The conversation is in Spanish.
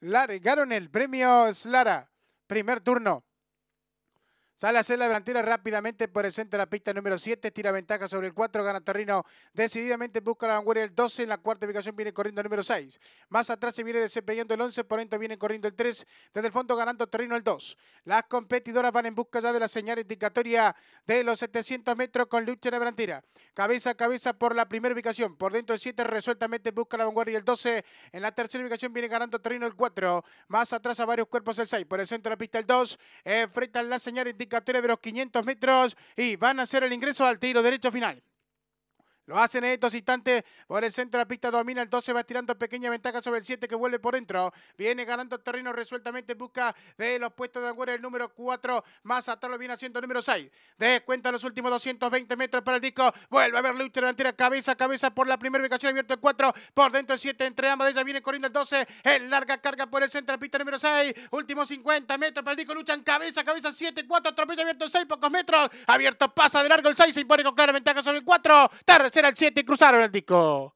largaron el premio Slara. Primer turno. Sale a hacer la delantera rápidamente por el centro de la pista número 7. Tira ventaja sobre el 4. Gana terreno decididamente. Busca la vanguardia el 12. En la cuarta ubicación viene corriendo el número 6. Más atrás se viene desempeñando el 11. Por dentro viene corriendo el 3. Desde el fondo ganando terreno el 2. Las competidoras van en busca ya de la señal indicatoria de los 700 metros con lucha en la delantera. Cabeza a cabeza por la primera ubicación. Por dentro del 7 resueltamente busca la vanguardia el 12. En la tercera ubicación viene ganando terreno el 4. Más atrás a varios cuerpos el 6. Por el centro de la pista el 2. Enfrentan la señal indicatoria de los 500 metros y van a hacer el ingreso al tiro derecho final. Lo hacen en estos instantes por el centro de la pista. Domina el 12, va tirando pequeña ventaja sobre el 7 que vuelve por dentro. Viene ganando terreno resueltamente busca de los puestos de Angüera el número 4. Más atrás lo viene haciendo el número 6. Descuenta los últimos 220 metros para el disco. Vuelve a ver lucha delantera cabeza a cabeza por la primera ubicación abierto el 4. Por dentro el 7 entre ambas. De ellas viene corriendo el 12. En larga carga por el centro de la pista número 6. Últimos 50 metros para el disco. Luchan cabeza a cabeza 7, 4. atropella abierto el 6, pocos metros. Abierto pasa de largo el 6. Se impone con clara ventaja sobre el 4. terres era el 7, y cruzaron el disco.